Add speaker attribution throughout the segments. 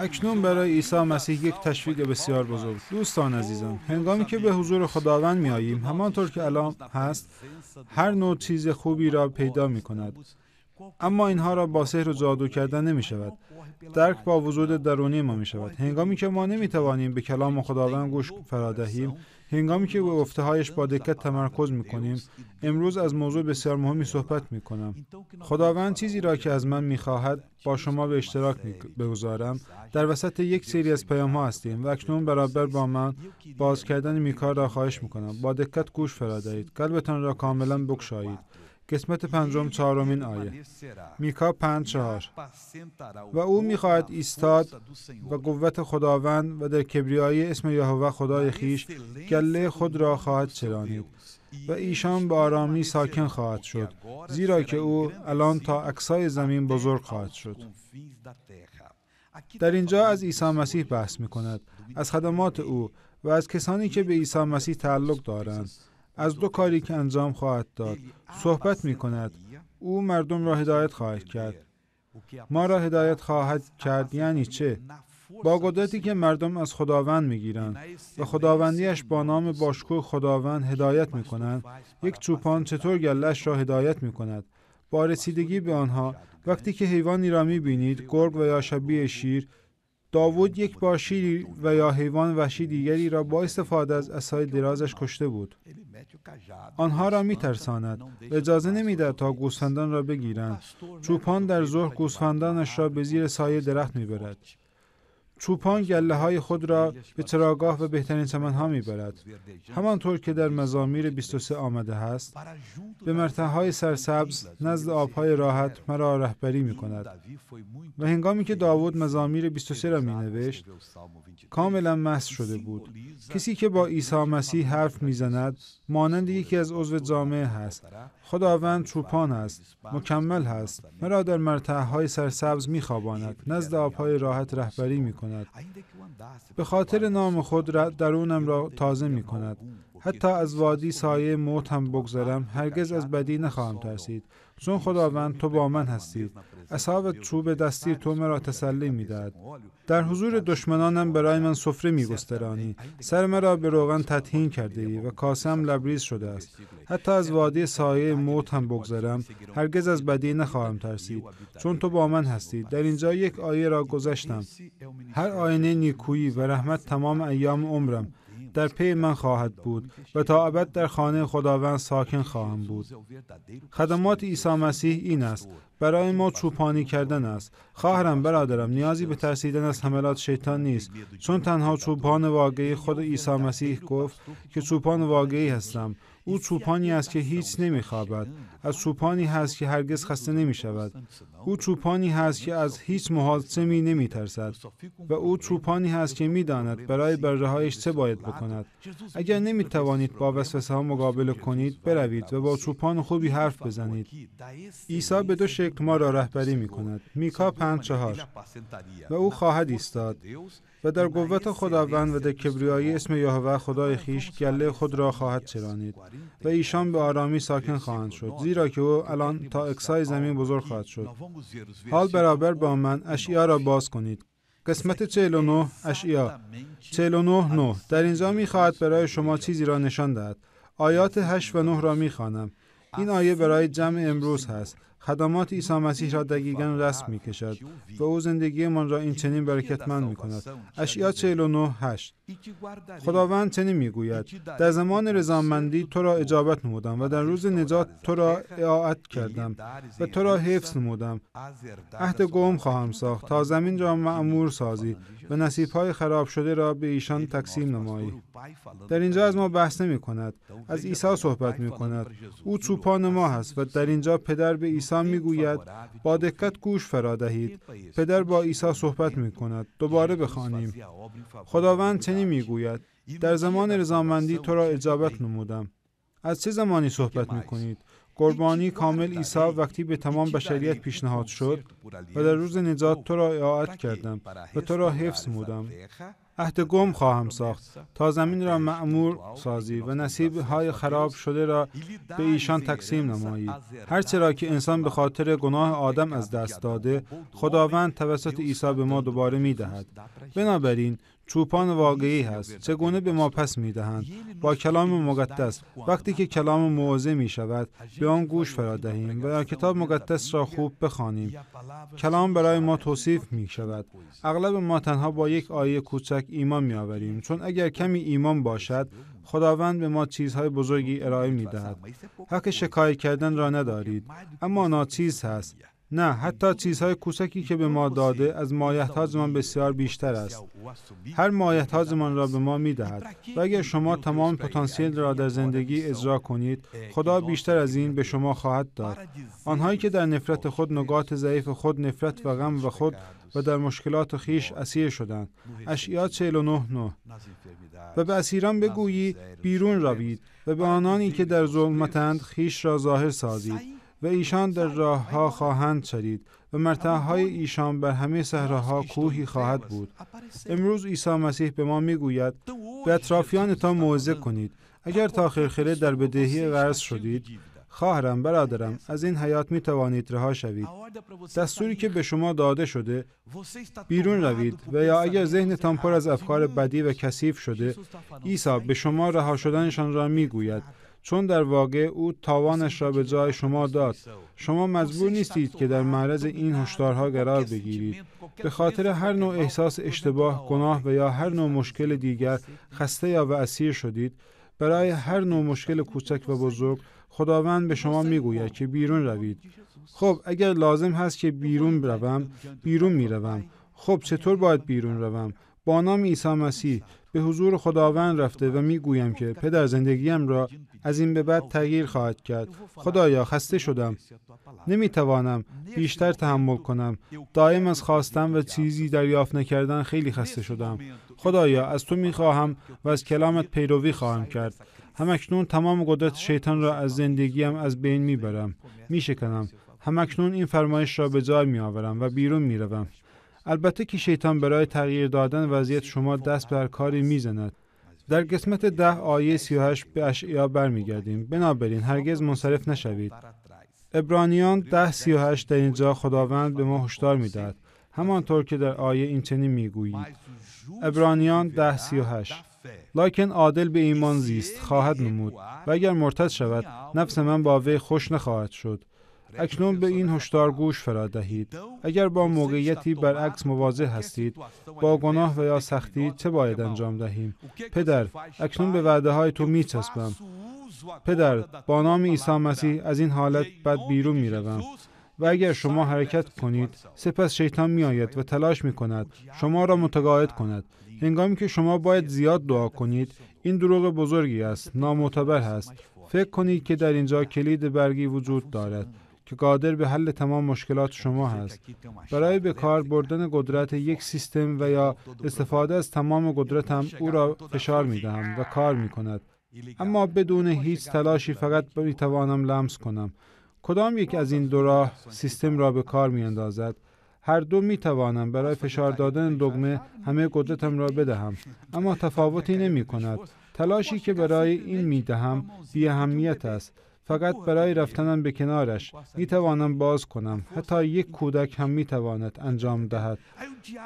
Speaker 1: اکنون برای عیسی مسیح یک تشویق بسیار بزرگ دوستان عزیزم هنگامی که به حضور خداوند می آییم همانطور که الان هست هر نوع چیز خوبی را پیدا می کند اما اینها را با سحر و جادو کردن نمی شود درک با وجود درونی ما می شود هنگامی که ما نمی توانیم به کلام خداوند گوش فرادهیم هنگامی که به هایش با دقت تمرکز می کنیم امروز از موضوع بسیار مهمی صحبت می کنم خداوند چیزی را که از من می خواهد با شما به اشتراک بگذارم در وسط یک سری از پیام ها هستیم و اکنون برابر با من باز کردن میکار را خواهش می کنم با دقت گوش فرا قلبتان را کاملا بگشایید قسمت پنجم چهارمین آیه میکا پنج چهار و او میخواهد ایستاد و قوت خداوند و در کبریایی اسم یهوه خدای خیش گله خود را خواهد چرانید و ایشان با آرامی ساکن خواهد شد زیرا که او الان تا اکسای زمین بزرگ خواهد شد در اینجا از عیسی مسیح بحث می کند از خدمات او و از کسانی که به عیسی مسیح تعلق دارند از دو کاری که انجام خواهد داد صحبت می کند او مردم را هدایت خواهد کرد ما را هدایت خواهد کرد یعنی چه با قدرتی که مردم از خداوند میگیرند و خداوندیش با نام باشکوه خداوند هدایت کنند، یک چوپان چطور گلش را هدایت می کند؟ با رسیدگی به آنها وقتی که حیوانی را میبینید گرگ و یا شبیه شیر داوود یک باشی و یا حیوان وحشی دیگری را با استفاده از اسای درازش کشته بود آنها را می ترساند و نمی نمیدهد تا گوسفندان را بگیرند چوپان در ظهر گوسفندانش را به زیر سایه درخت می برد چوپان گله های خود را به چراگاه و بهترین می برد. همانطور که در مزامیر 23 آمده است به های سرسبز نزد آبهای راحت مرا رهبری می کند و هنگامی که داوود مزامیر 23 را می نوشت کاملا مس شده بود کسی که با عیسی مسیح حرف زند، مانند یکی از عضو جامعه هست خداوند چوپان است مکمل هست مرا در مرتعه های سرسبز میخواباند نزد آبهای راحت رهبری می کند به خاطر نام خود درونم را تازه می کند حتی از وادی سایه موت هم بگذرم هرگز از بدی نخواهم ترسید چون خداوند تو با من هستی اصحاب چوب دستی تو مرا تسلی میدهد در حضور دشمنانم برای من سفره میگسترانی سر مرا به روغن تطهین کرده ای و کاسم لبریز شده است حتی از وادی سایه موت هم بگذرم هرگز از بدی نخواهم ترسید چون تو با من هستی در اینجا یک آیه را گذشتم هر آینه نیکویی و رحمت تمام ایام عمرم در پی من خواهد بود و تا ابد در خانه خداوند ساکن خواهم بود خدمات عیسی مسیح این است برای ما چوپانی کردن است خواهرم برادرم نیازی به ترسیدن از حملات شیطان نیست چون تنها چوپان واقعی خود عیسی مسیح گفت که چوپان واقعی هستم او چوپانی است که هیچ نمیخوابد از چوپانی هست که هرگز خسته نمی شود او چوپانی هست که از هیچ محاسمی نمی ترسد و او چوپانی هست که می برای بررهایش چه باید بکند اگر نمی توانید با وسوسه ها مقابله کنید بروید و با چوپان خوبی حرف بزنید عیسی به دو شکل ما را رهبری می کند میکا پنج چهار و او خواهد ایستاد و در قوت خداوند و در کبریایی اسم یهوه خدای خیش گله خود را خواهد چرانید و ایشان به آرامی ساکن خواهند شد زیرا که او الان تا اکسای زمین بزرگ خواهد شد حال برابر با من اشیا را باز کنید قسمت 49 اشیا 49 9 در اینجا می خواهد برای شما چیزی را نشان دهد آیات 8 و 9 را می خوانم. این آیه برای جمع امروز هست خدمات عیسی مسیح را دقیقا رسم می کشد و او زندگیمان را این چنین برکتمند می کند اشیا 49 8 خداوند چنین می گوید در زمان رضامندی تو را اجابت نمودم و در روز نجات تو را اعاعت کردم و تو را حفظ نمودم عهد گم خواهم ساخت تا زمین را معمور سازی و های خراب شده را به ایشان تقسیم نمایی در اینجا از ما بحث نمی کند از عیسی صحبت می کند او چوپان ما هست و در اینجا پدر به عیسی عیسی میگوید با دقت گوش فرا دهید پدر با عیسی صحبت می کند دوباره بخوانیم خداوند چنین میگوید در زمان رضامندی تو را اجابت نمودم از چه زمانی صحبت می کنید قربانی کامل عیسی وقتی به تمام بشریت پیشنهاد شد و در روز نجات تو را اعاعت کردم و تو را حفظ مودم عهد گم خواهم ساخت تا زمین را معمور سازی و نصیب های خراب شده را به ایشان تقسیم نمایی هر را که انسان به خاطر گناه آدم از دست داده خداوند توسط عیسی به ما دوباره می دهد بنابراین چوپان واقعی هست چگونه به ما پس می دهند با کلام مقدس وقتی که کلام موعظه می شود به آن گوش فرا دهیم و کتاب مقدس را خوب بخوانیم کلام برای ما توصیف می شود اغلب ما تنها با یک آیه کوچک ایمان می آوریم چون اگر کمی ایمان باشد خداوند به ما چیزهای بزرگی ارائه می دهد حق شکایت کردن را ندارید اما ناچیز هست نه حتی چیزهای کوچکی که به ما داده از مایحتاجمان بسیار بیشتر است هر مایحتاجمان را به ما میدهد و اگر شما تمام پتانسیل را در زندگی اجرا کنید خدا بیشتر از این به شما خواهد داد آنهایی که در نفرت خود نقاط ضعیف خود نفرت و غم و خود و در مشکلات خیش اسیر شدند اشعیا 49 نه و به اسیران بگویی بیرون روید و به آنانی که در ظلمتند خیش را ظاهر سازید و ایشان در راه ها خواهند چرید و مرتع های ایشان بر همه صحراها کوهی خواهد بود امروز عیسی مسیح به ما میگوید به اطرافیانتان موضع کنید اگر تا خرخره در بدهی قرض شدید خواهرم برادرم از این حیات می توانید رها شوید دستوری که به شما داده شده بیرون روید و یا اگر ذهنتان پر از افکار بدی و کثیف شده عیسی به شما رها شدنشان را می چون در واقع او تاوانش را به جای شما داد شما مجبور نیستید که در معرض این هشدارها قرار بگیرید به خاطر هر نوع احساس اشتباه گناه و یا هر نوع مشکل دیگر خسته یا و اسیر شدید برای هر نوع مشکل کوچک و بزرگ خداوند به شما میگوید که بیرون روید خب اگر لازم هست که بیرون بروم، بیرون میروم خب چطور باید بیرون روم با نام عیسی مسیح به حضور خداوند رفته و میگویم که پدر زندگیم را از این به بعد تغییر خواهد کرد خدایا خسته شدم نمیتوانم بیشتر تحمل کنم دائم از خواستم و چیزی دریافت نکردن خیلی خسته شدم خدایا از تو میخواهم و از کلامت پیروی خواهم کرد همکنون تمام قدرت شیطان را از زندگیم از بین میبرم میشکنم همکنون این فرمایش را به جای میآورم و بیرون میروم البته که شیطان برای تغییر دادن وضعیت شما دست بر کاری میزند در قسمت ده آیه 38 به اشعیا برمیگردیم بنابراین هرگز منصرف نشوید ابرانیان ده 38 در اینجا خداوند به ما هشدار میدهد همانطور که در آیه این چنین میگویید ابرانیان ده 38 لایکن عادل به ایمان زیست خواهد نمود و اگر مرتد شود نفس من با وی خوش نخواهد شد اکنون به این هشدار گوش فرا دهید اگر با موقعیتی برعکس مواجه هستید با گناه و یا سختی چه باید انجام دهیم پدر اکنون به وعده های تو می چسبم پدر با نام عیسی مسیح از این حالت بد بیرون می روم. و اگر شما حرکت کنید سپس شیطان می آید و تلاش می کند شما را متقاعد کند هنگامی که شما باید زیاد دعا کنید این دروغ بزرگی است نامعتبر است. فکر کنید که در اینجا کلید برگی وجود دارد که قادر به حل تمام مشکلات شما هست برای به کار بردن قدرت e یک سیستم و یا استفاده از تمام قدرتم او را فشار می دهم و کار می کند اما بدون هیچ تلاشی فقط می توانم لمس کنم کدام یک از این دو راه سیستم را به کار می اندازد هر دو می توانم برای فشار دادن دگمه همه قدرتم را بدهم اما تفاوتی نمی کند تلاشی که برای این می دهم بی اهمیت است فقط برای رفتنم به کنارش می توانم باز کنم حتی یک کودک هم می تواند انجام دهد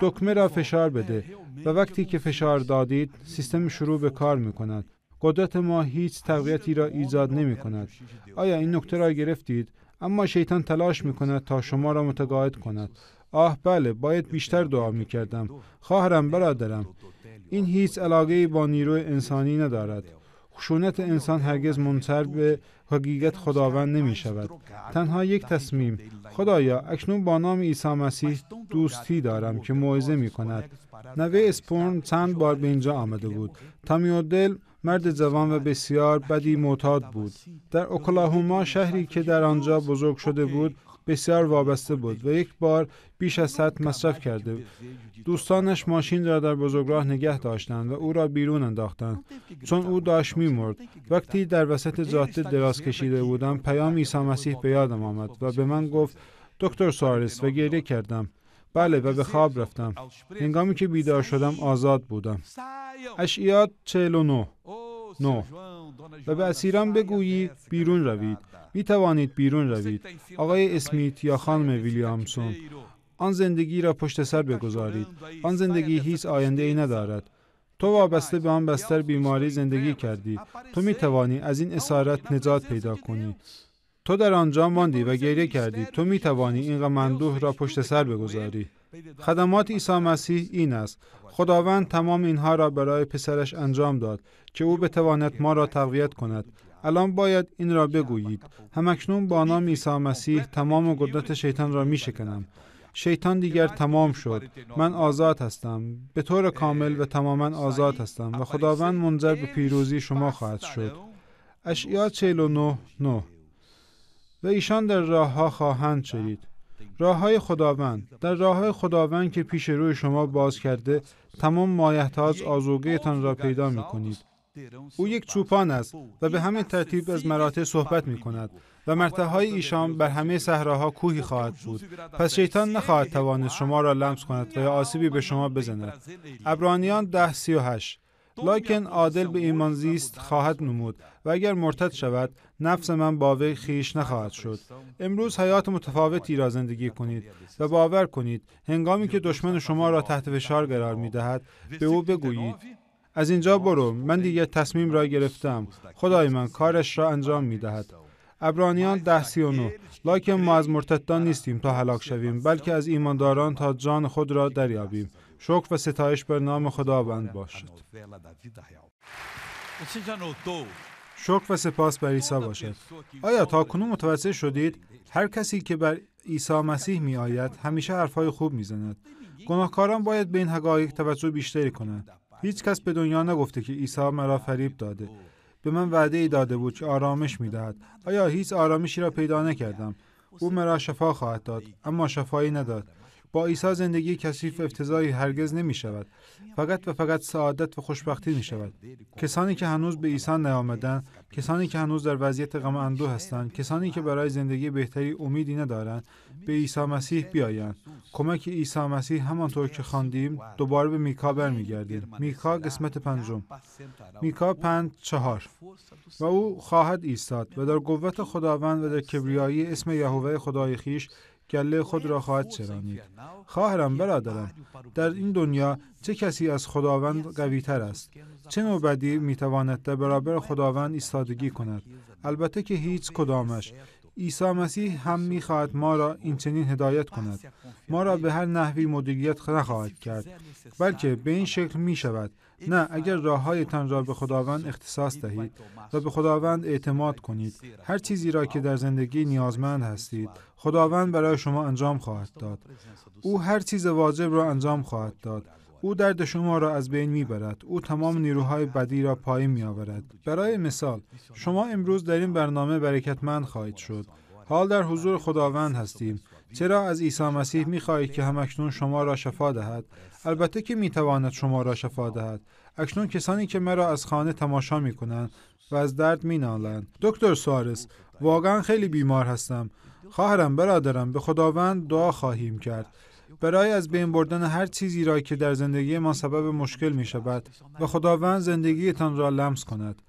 Speaker 1: دکمه را فشار بده و وقتی که فشار دادید سیستم شروع به کار می کند قدرت ما هیچ تقویتی را ایجاد نمی کند آیا این نکته را گرفتید اما شیطان تلاش می کند تا شما را متقاعد کند آه بله باید بیشتر دعا می کردم خواهرم برادرم این هیچ علاقه با نیروی انسانی ندارد خشونت انسان هرگز منتر به حقیقت خداوند نمی شود. تنها یک تصمیم خدایا اکنون با نام عیسی مسیح دوستی دارم که موعظه می کند. نوه اسپورن چند بار به اینجا آمده بود. تامیودل مرد جوان و بسیار بدی معتاد بود. در اوکلاهوما شهری که در آنجا بزرگ شده بود بسیار وابسته بود و یک بار بیش از حد مصرف کرده دوستانش ماشین را در بزرگراه نگه داشتند و او را بیرون انداختند چون او داشت میمرد وقتی در وسط جاده دراز کشیده بودم پیام عیسی مسیح به یادم آمد و به من گفت دکتر سوارس و گریه کردم بله و به خواب رفتم هنگامی که بیدار شدم آزاد بودم اشعیات 49 نو و به اسیران بگویی بیرون روید می توانید بیرون روید آقای اسمیت یا خانم ویلیامسون آن زندگی را پشت سر بگذارید آن زندگی هیچ آینده ای ندارد تو وابسته به آن بستر بیماری زندگی کردی تو می توانی از این اسارت نجات پیدا کنی تو در آنجا ماندی و گریه کردی تو می توانی این غم را پشت سر بگذاری خدمات عیسی مسیح این است خداوند تمام اینها را برای پسرش انجام داد که او بتواند ما را تقویت کند الان باید این را بگویید همکنون با نام عیسی مسیح تمام قدرت شیطان را می شکنم شیطان دیگر تمام شد من آزاد هستم به طور کامل و تماما آزاد هستم و خداوند منظر به پیروزی شما خواهد شد اشعیا 49 9 و ایشان در راه ها خواهند شدید راه های خداوند در راه های خداوند که پیش روی شما باز کرده تمام مایحتاج تان را پیدا می کنید او یک چوپان است و به همین ترتیب از مراتع صحبت می کند و های ایشان بر همه صحراها کوهی خواهد بود پس شیطان نخواهد توانست شما را لمس کند و یا آسیبی به شما بزند ابرانیان ده سی و عادل به ایمان زیست خواهد نمود و اگر مرتد شود نفس من با وی خیش نخواهد شد امروز حیات متفاوتی را زندگی کنید و باور کنید هنگامی که دشمن شما را تحت فشار قرار می دهد به او بگویید از اینجا برو من دیگه تصمیم را گرفتم خدای من کارش را انجام می دهد ابرانیان ده سی و نو ما از مرتدان نیستیم تا هلاک شویم بلکه از ایمانداران تا جان خود را دریابیم شکر و ستایش بر نام خداوند باشد شکر و سپاس بر عیسی باشد آیا تا کنون متوجه شدید هر کسی که بر عیسی مسیح می آید همیشه حرفهای خوب می زند گناهکاران باید به این حقایق توجه بیشتری کنند هیچ کس به دنیا نگفته که عیسی مرا فریب داده به من وعده ای داده بود که آرامش می آیا هیچ آرامشی را پیدا نکردم او مرا شفا خواهد داد اما شفایی نداد با عیسی زندگی کثیف افتضاحی هرگز نمی شود فقط و فقط سعادت و خوشبختی می شود کسانی که هنوز به عیسی نیامدند کسانی که هنوز در وضعیت غم اندوه هستند کسانی که برای زندگی بهتری امیدی ندارند به عیسی مسیح بیایند کمک عیسی مسیح همانطور که خواندیم دوباره به میکا برمیگردیم میکا قسمت پنجم میکا پنج چهار و او خواهد ایستاد و در قوت خداوند و در کبریایی اسم یهوه خدای خیش گله خود را خواهد چرانید خواهرم برادرم در این دنیا چه کسی از خداوند قوی تر است چه نوبدی بدی میتواند در برابر خداوند ایستادگی کند البته که هیچ کدامش عیسی مسیح هم خواهد ما را این چنین هدایت کند ما را به هر نحوی مدیریت نخواهد کرد بلکه به این شکل می شود نه اگر راههایتان را به خداوند اختصاص دهید و به خداوند اعتماد کنید هر چیزی را که در زندگی نیازمند هستید خداوند برای شما انجام خواهد داد او هر چیز واجب را انجام خواهد داد او درد شما را از بین می برد. او تمام نیروهای بدی را پایین می آورد. برای مثال شما امروز در این برنامه برکتمند خواهید شد. حال در حضور خداوند هستیم. چرا از عیسی مسیح می خواهید که همکنون شما را شفا دهد؟ البته که می تواند شما را شفا دهد. اکنون کسانی که مرا از خانه تماشا می کنند و از درد می نالند. دکتر سوارس، واقعا خیلی بیمار هستم. خواهرم برادرم به خداوند دعا خواهیم کرد. برای از بین بردن هر چیزی را که در زندگی ما سبب مشکل می شود و خداوند زندگیتان را لمس کند.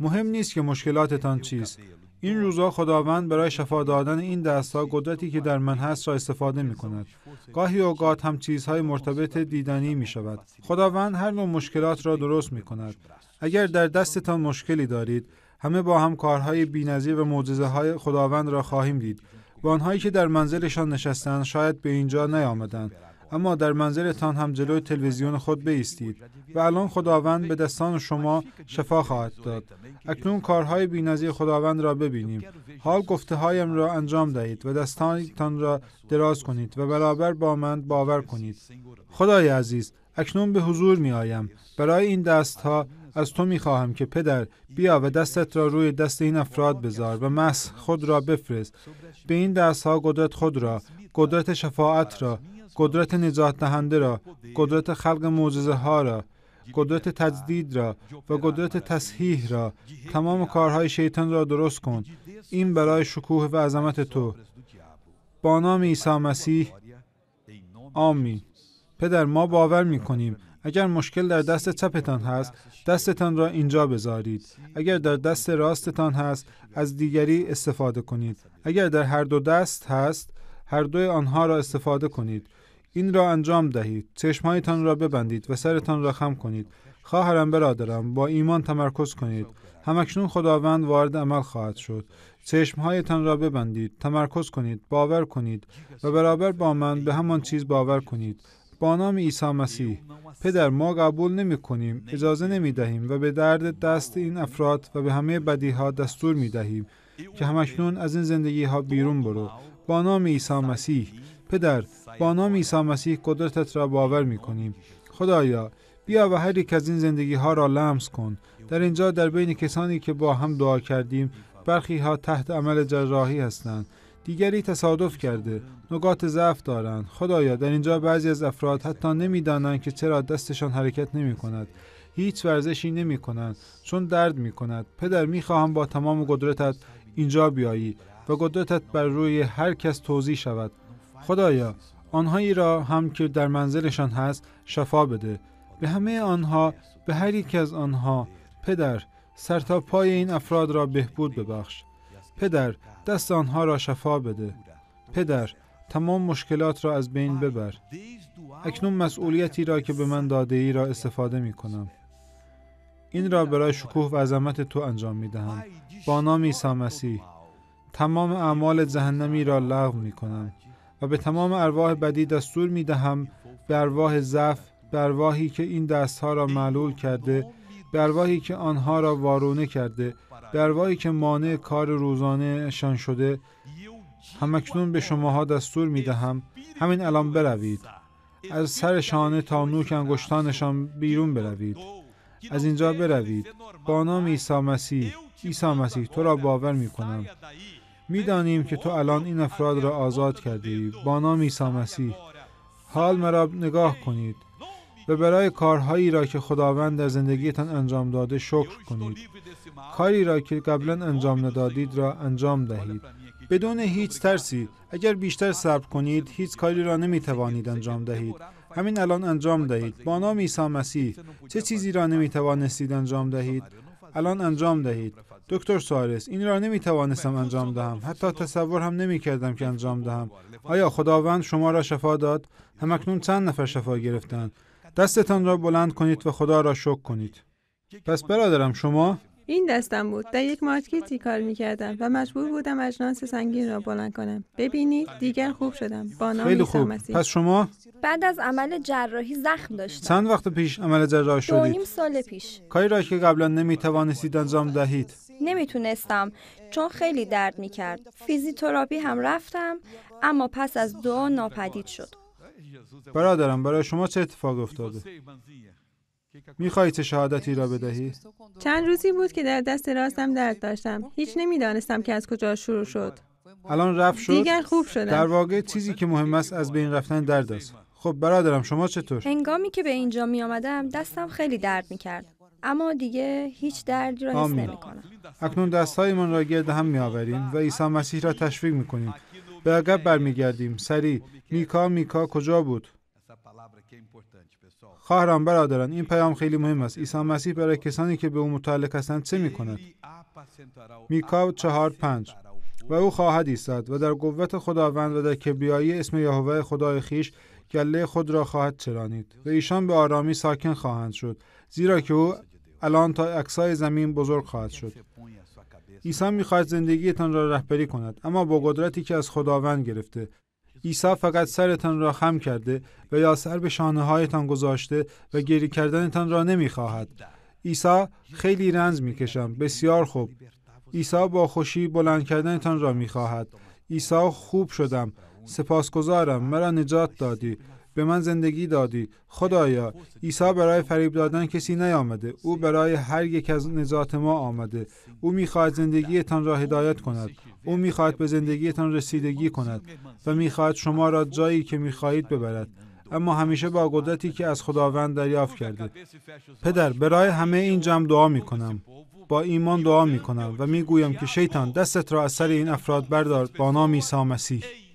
Speaker 1: مهم نیست که مشکلاتتان چیست. این روزها خداوند برای شفا دادن این دستها قدرتی که در من هست را استفاده می کند. گاهی اوقات هم چیزهای مرتبط دیدنی می شود. خداوند هر نوع مشکلات را درست می کند. اگر در دستتان مشکلی دارید، همه با هم کارهای بینظیر و معجزه های خداوند را خواهیم دید و آنهایی که در منزلشان نشستند شاید به اینجا نیامدند اما در منزلتان هم جلوی تلویزیون خود بیستید و الان خداوند به دستان شما شفا خواهد داد اکنون کارهای بینزی خداوند را ببینیم حال گفته هایم را انجام دهید و دستانتان را دراز کنید و برابر با من باور کنید خدای عزیز اکنون به حضور می آیم برای این دست ها از تو میخواهم که پدر بیا و دستت را روی دست این افراد بذار و مس خود را بفرست به این ها قدرت خود را قدرت شفاعت را قدرت نجات دهنده را قدرت خلق معجزه ها را قدرت تجدید را و قدرت تصحیح را تمام کارهای شیطان را درست کن این برای شکوه و عظمت تو با نام عیسی مسیح آمین پدر ما باور می کنیم اگر مشکل در دست چپتان هست دستتان را اینجا بذارید اگر در دست راستتان هست از دیگری استفاده کنید اگر در هر دو دست هست هر دوی آنها را استفاده کنید این را انجام دهید چشمهایتان را ببندید و سرتان را خم کنید خواهرم برادرم با ایمان تمرکز کنید همکنون خداوند وارد عمل خواهد شد چشمهایتان را ببندید تمرکز کنید باور کنید و برابر با من به همان چیز باور کنید با نام عیسی مسیح پدر ما قبول نمی کنیم اجازه نمی دهیم و به درد دست این افراد و به همه بدی ها دستور می دهیم که همکنون از این زندگی ها بیرون برو با نام عیسی مسیح پدر با نام عیسی مسیح قدرتت را باور می کنیم خدایا بیا و هر یک از این زندگی ها را لمس کن در اینجا در بین کسانی که با هم دعا کردیم برخی ها تحت عمل جراحی هستند دیگری تصادف کرده نقاط ضعف دارند خدایا در اینجا بعضی از افراد حتی نمیدانند که چرا دستشان حرکت نمی کند هیچ ورزشی نمی کنند چون درد می کند پدر می خواهم با تمام قدرتت اینجا بیایی و قدرتت بر روی هر کس توضیح شود خدایا آنهایی را هم که در منزلشان هست شفا بده به همه آنها به هر یک از آنها پدر سر تا پای این افراد را بهبود ببخش پدر دست آنها را شفا بده پدر تمام مشکلات را از بین ببر اکنون مسئولیتی را که به من داده ای را استفاده می کنم این را برای شکوه و عظمت تو انجام می دهم با نام عیسی مسیح تمام اعمال جهنمی را لغو می کنم و به تمام ارواح بدی دستور می دهم به ارواح ضعف به ارواحی که این دستها را معلول کرده به ارواحی که آنها را وارونه کرده دروایی که مانع کار روزانه شان شده همکنون به شماها دستور می دهم همین الان بروید از سر شانه تا نوک انگشتانشان بیرون بروید از اینجا بروید با نام عیسی مسیح عیسی مسیح تو را باور می کنم میدانیم که تو الان این افراد را آزاد کردی با نام عیسی مسیح حال مرا نگاه کنید و برای کارهایی را که خداوند در زندگیتان انجام داده شکر کنید کاری را که قبلا انجام ندادید را انجام دهید بدون هیچ ترسی اگر بیشتر صبر کنید هیچ کاری را نمی توانید انجام دهید همین الان انجام دهید با نام عیسی مسیح چه چیزی را نمی توانستید انجام دهید الان انجام دهید دکتر سوارس، این را نمی توانستم انجام دهم حتی تصور هم نمی کردم که انجام دهم آیا خداوند شما را شفا داد همکنون چند نفر شفا گرفتند دستتان را بلند کنید و خدا را شکر کنید پس برادرم شما این دستم بود در یک مارکتی کار میکردم و مجبور بودم اجناس سنگین را بلند کنم ببینید دیگر خوب شدم با نام خیلی خوب مسیح. پس شما بعد از عمل جراحی زخم داشتم چند وقت پیش عمل جراحی شدید؟ دو سال پیش کاری را که قبلا نمیتوانستید انجام دهید نمیتونستم چون خیلی درد میکرد. هم رفتم اما پس از دو ناپدید شد برادرم برای شما چه اتفاق e افتاده؟ میخواهی چه شهادتی را بدهی؟ چند روزی بود که در دست راستم درد داشتم. هیچ نمیدانستم که از کجا شروع شد. الان رفت شد؟ دیگر خوب شدم. در واقع چیزی که مهم است از بین رفتن درد است. خب برادرم شما چطور؟ هنگامی که به اینجا می آمدم دستم خیلی درد می کرد. اما دیگه هیچ دردی را حس نمی کنم. اکنون دستهایمان را گرد هم می آوریم و عیسی مسیح را تشویق می کنیم به عقب برمیگردیم سریع میکا میکا کجا بود خواهران برادران این پیام خیلی مهم است عیسی مسیح برای کسانی که به او متعلق هستند چه میکند میکا چهار پنج و او خواهد ایستاد و در قوت خداوند و در کبریایی اسم یهوه خدای خیش گله خود را خواهد چرانید و ایشان به آرامی ساکن خواهند شد زیرا که او الان تا اکسای زمین بزرگ خواهد شد عیسی میخواهد زندگیتان را رهبری کند اما با قدرتی که از خداوند گرفته عیسی فقط سرتان را خم کرده و یا سر به شانه هایتان گذاشته و گری کردنتان را نمیخواهد عیسی خیلی رنج میکشم بسیار خوب عیسی با خوشی بلند کردنتان را میخواهد عیسی خوب شدم سپاسگزارم مرا نجات دادی به من زندگی دادی خدایا عیسی برای فریب دادن کسی نیامده او برای هر یک از نجات ما آمده او میخواهد زندگیتان را هدایت کند او میخواهد به زندگیتان رسیدگی کند و میخواهد شما را جایی که میخواهید ببرد اما همیشه با قدرتی که از خداوند دریافت کرده پدر برای همه این جمع دعا میکنم با ایمان دعا میکنم و میگویم که شیطان دستت را از سر این افراد بردار با نام عیسی مسیح